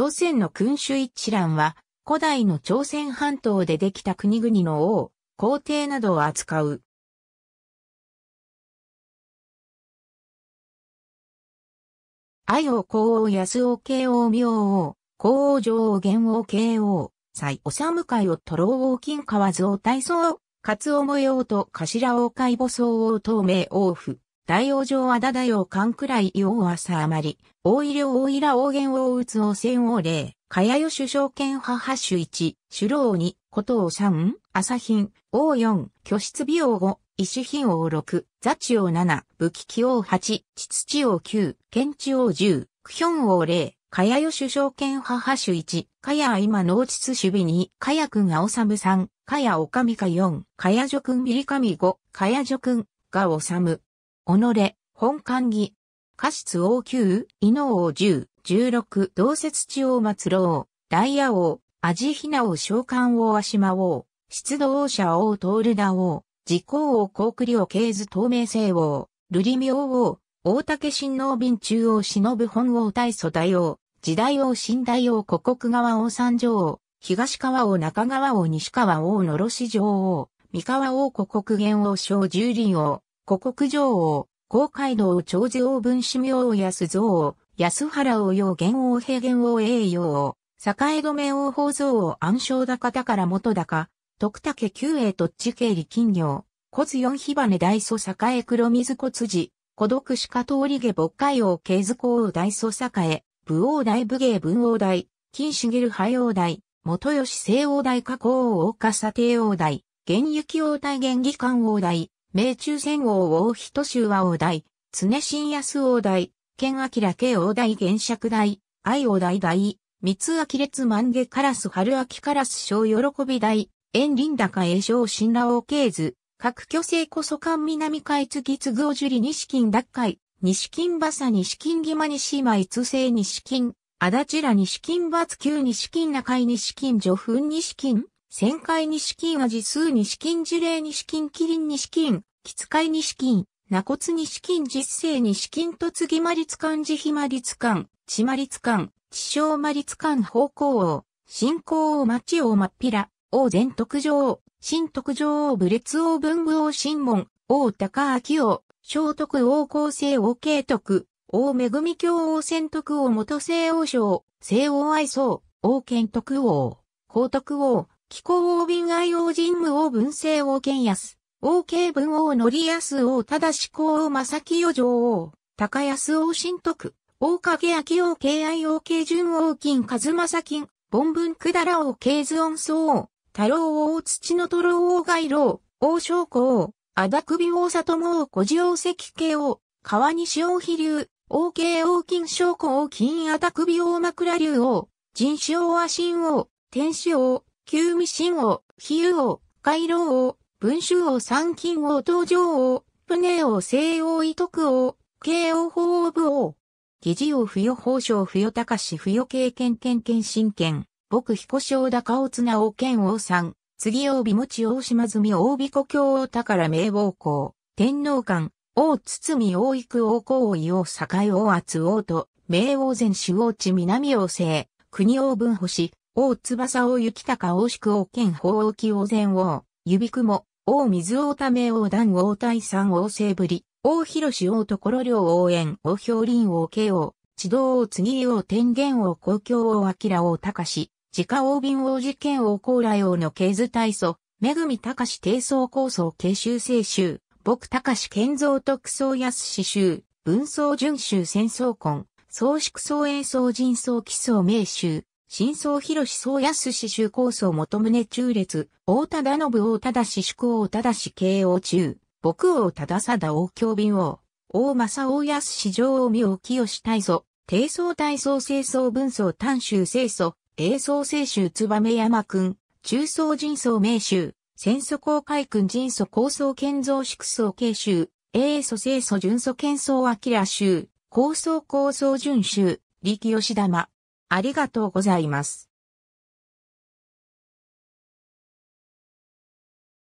朝鮮の君主一覧は、古代の朝鮮半島でできた国々の王、皇帝などを扱う。愛王皇王安王慶王明王、皇王上王元王慶王、むかいをろう王金河蔵大僧王、勝も模様と頭王海母僧王東明王府。大王城だ田大かんくらいよう、はさあまり、大井領大井ら王元王つ王戦王霊、かやよ首相権派八種一、首老二、こと王三、朝品、王四、居室美王五、師品王六、座地王七、武器器王八、秩地王九、検地王十、クヒョン王霊、かやよ首相権派八種一、かや今農秩守備二、かやくんがおさむ三、かやおかみか四、かやじょくんびりかみ五、かやじょくん、がおさむ。己、本官儀。過失王宮、伊能王十、十六、同節地王末郎、大野王、味ヒナ王召喚王足間王、出土王者王トールダ王、自公王高栗王経図透明星王、瑠璃明王、大竹新王便中央忍本王大祖大王、時代王新大王古国川王三条王、東川王中川王西川王のろし城王、三河王古国元王小十輪王、五国上王、公海道長寿王文子明王安蔵王、安原王陽元王平元王栄陽王、栄止め王宝蔵王暗礁高宝元高、徳武久栄と地経理金業、骨四火羽大祖栄黒水骨寺、孤独鹿通り下牧海王慶図公王大祖栄、武王大武芸文王大、金茂廃王大、元吉聖王大加工王大笠帝王大、現雪王大元義官王大、明中戦王王人衆は王大、常新安王大、県明家王大原尺大、愛王大大、三つ秋列万華カラス春秋カラス小喜び大、遠林高栄翔新羅王系図、各巨星こそ官南海津木津行樹里西金奪海、西金馬佐西金義馬西馬津西西金、足立ら西金罰級西金中井西金女墳西金、旋回西金味数西金樹齢西金麒麟西金、つかいに資金、なこつに資金実勢に資金とつぎまりつかんじひまりつかん、ちまりつかん、地うまりつかん方向王、信仰を町王まっぴら、王全徳上と新徳上王武せ王文う、王ょ門、王高明王、聖徳王う、お王け徳、王くお王こ徳王く聖う、きこうおう、びん徳王、高徳王、んむ王う、ぶ王神武王文け王やす。王慶文王則康王忠志公王正清女王、高安王新徳、王影明王慶愛王慶順王金和正金、凡文くだら王慶図音総王、太郎王土のトロ王外郎、王将公王、あだ首王里も王小次王石慶王、川西王飛龍、王慶王金将公王金あだ首王枕龍王、人種王和神王、天使王、旧美神王、比龍王、海廊王、文州王三金王東上王、船王西王伊徳王、慶王法王部王。議事王不与法相不与高し不与経験権権神権、僕彦正高尾綱王剣王三、次王美持王島住王美子京王宝名王公、天皇館、王堤王育王公王伊王境王厚王と、名王前主王地南王政、国王文星、王翼王行高王宿王剣法王紀王前王。指雲、王水王ため王団王大三王西ぶり、王広志王所領王園王氷林王慶王、地道王次王天元王公共王明王隆志、自家王便王事件王高麗王の経図大祖、めぐみ高志低層構想慶州清州、僕高志建造特捜安志州、文宗順州戦争根、宗縮宗栄宗人宗基宗名州、真相広総安氏主構想元宗中列、大忠信大忠氏主公大忠氏慶応中、僕王忠貞王京便王、大政大安氏上王明清大祖、低層大層清層文層丹州清祖、英層清州燕山君、中層人層名州、戦祖公海君人祖高層建造縮層慶州、英祖清祖純祖建層明州、高層高層順州、力吉玉。ありがとうございます。